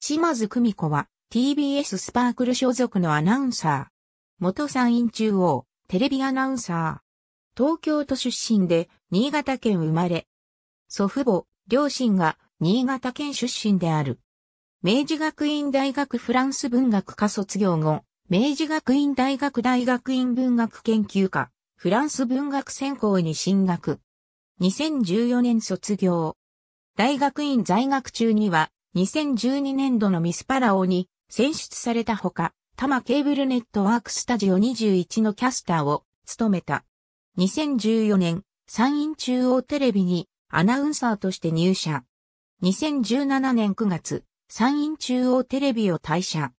島津久美子は TBS スパークル所属のアナウンサー。元山陰中央、テレビアナウンサー。東京都出身で、新潟県生まれ。祖父母、両親が、新潟県出身である。明治学院大学フランス文学科卒業後、明治学院大学大学院文学研究科、フランス文学専攻に進学。2014年卒業。大学院在学中には、2012年度のミスパラオに選出されたほか、多摩ケーブルネットワークスタジオ21のキャスターを務めた。2014年、山陰中央テレビにアナウンサーとして入社。2017年9月、山陰中央テレビを退社。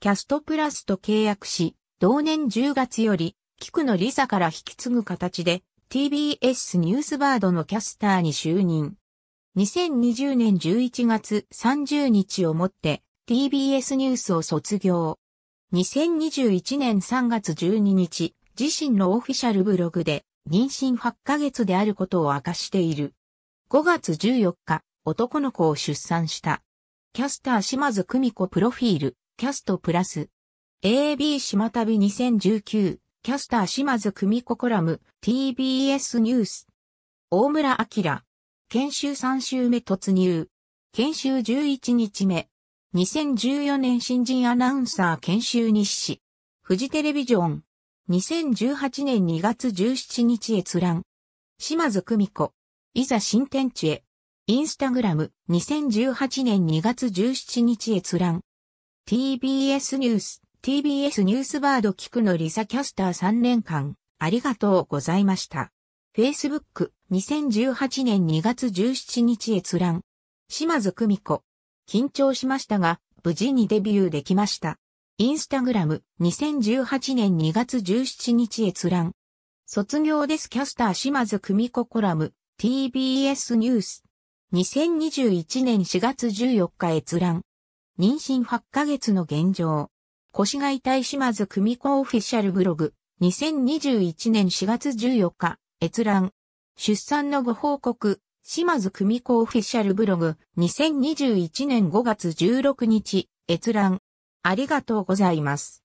キャストプラスと契約し、同年10月より、菊野リ沙から引き継ぐ形で、TBS ニュースバードのキャスターに就任。2020年11月30日をもって TBS ニュースを卒業。2021年3月12日、自身のオフィシャルブログで妊娠8ヶ月であることを明かしている。5月14日、男の子を出産した。キャスター島津久美子プロフィール、キャストプラス。AB 島旅2019、キャスター島津久美子コラム、TBS ニュース。大村明。研修3週目突入。研修11日目。2014年新人アナウンサー研修日誌。フジテレビジョン。2018年2月17日閲覧。島津久美子。いざ新天地へ。インスタグラム。2018年2月17日閲覧。TBS ニュース。TBS ニュースバード聞くのリサキャスター3年間。ありがとうございました。Facebook、2018年2月17日閲覧。島津久美子。緊張しましたが、無事にデビューできました。インスタグラム、2018年2月17日閲覧。卒業ですキャスター島津久美子コラム、TBS ニュース。2021年4月14日閲覧。妊娠8ヶ月の現状。腰が痛い島津久美子オフィシャルブログ。2021年4月14日。閲覧。出産のご報告、島津久美子オフィシャルブログ、2021年5月16日、閲覧。ありがとうございます。